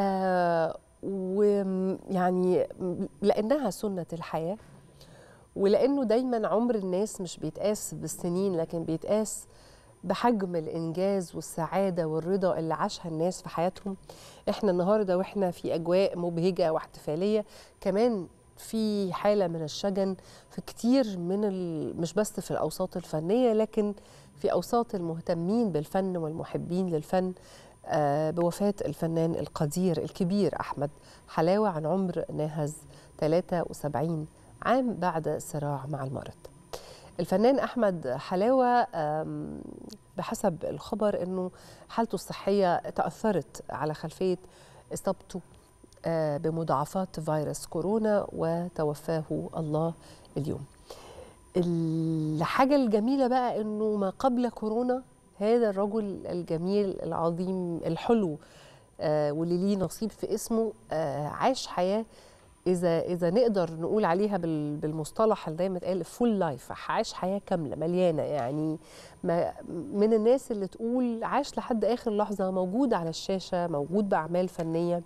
آه، ويعني لانها سنه الحياه ولانه دايما عمر الناس مش بيتقاس بالسنين لكن بيتقاس بحجم الانجاز والسعاده والرضا اللي عاشها الناس في حياتهم احنا النهارده واحنا في اجواء مبهجه واحتفاليه كمان في حاله من الشجن في كتير من ال... مش بس في الاوساط الفنيه لكن في اوساط المهتمين بالفن والمحبين للفن آه، بوفاة الفنان القدير الكبير أحمد حلاوة عن عمر ناهز 73 عام بعد صراع مع المرض الفنان أحمد حلاوة بحسب الخبر أنه حالته الصحية تأثرت على خلفية إصابته آه، بمضاعفات فيروس كورونا وتوفاه الله اليوم الحاجة الجميلة بقى أنه ما قبل كورونا هذا الرجل الجميل العظيم الحلو آه، واللي ليه نصيب في اسمه آه، عاش حياه اذا اذا نقدر نقول عليها بالمصطلح اللي دايما اتقال فول لايف عاش حياه كامله مليانه يعني ما من الناس اللي تقول عاش لحد اخر لحظه موجود على الشاشه موجود باعمال فنيه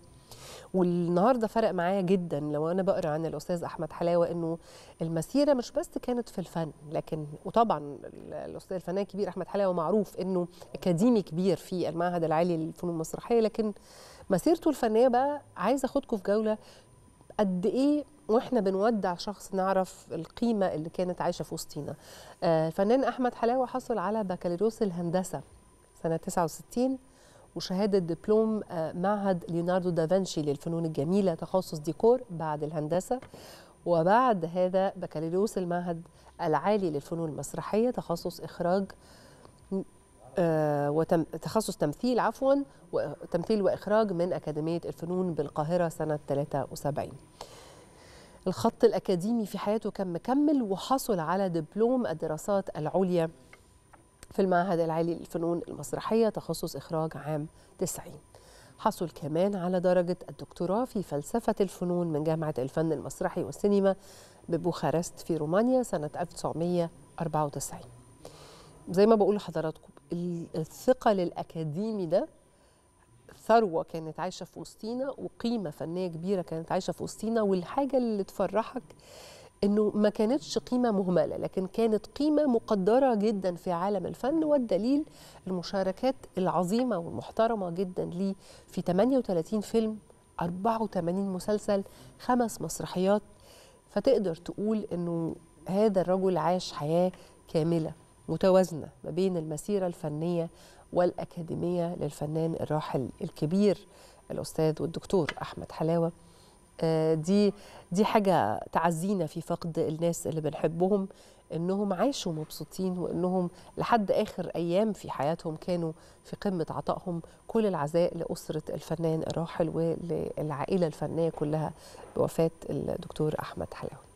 والنهارده فرق معايا جدا لو انا بقرا عن الاستاذ احمد حلاوه انه المسيره مش بس كانت في الفن لكن وطبعا الاستاذ الفنان الكبير احمد حلاوه معروف انه اكاديمي كبير في المعهد العالي للفنون المسرحيه لكن مسيرته الفنيه بقى عايزه اخدكم في جوله قد ايه واحنا بنودع شخص نعرف القيمه اللي كانت عايشه في وسطينا آه، الفنان احمد حلاوه حصل على بكالوريوس الهندسه سنه 69 وشهادة دبلوم آه، معهد ليوناردو دافنشي للفنون الجميلة تخصص ديكور بعد الهندسة وبعد هذا بكالوريوس المعهد العالي للفنون المسرحية تخصص إخراج آه، وتم تخصص تمثيل عفوا وتمثيل وإخراج من أكاديمية الفنون بالقاهرة سنة 73 الخط الأكاديمي في حياته كان مكمل وحصل على دبلوم الدراسات العليا في المعهد العالي للفنون المسرحية تخصص إخراج عام 90 حصل كمان على درجة الدكتوراه في فلسفة الفنون من جامعة الفن المسرحي والسينما ببوخارست في رومانيا سنة 1994 زي ما بقول لحضراتكم الثقل الأكاديمي ده ثروة كانت عايشة في وسطينا وقيمة فنية كبيرة كانت عايشة في وسطينا والحاجة اللي تفرحك انه ما كانتش قيمه مهمله لكن كانت قيمه مقدره جدا في عالم الفن والدليل المشاركات العظيمه والمحترمه جدا ليه في 38 فيلم 84 مسلسل خمس مسرحيات فتقدر تقول انه هذا الرجل عاش حياه كامله متوازنه ما بين المسيره الفنيه والاكاديميه للفنان الراحل الكبير الاستاذ والدكتور احمد حلاوه آه، دي دي حاجه تعزينا في فقد الناس اللي بنحبهم انهم عاشوا مبسوطين وانهم لحد اخر ايام في حياتهم كانوا في قمه عطائهم كل العزاء لاسره الفنان الراحل وللعائله الفنيه كلها بوفاه الدكتور احمد حلاوي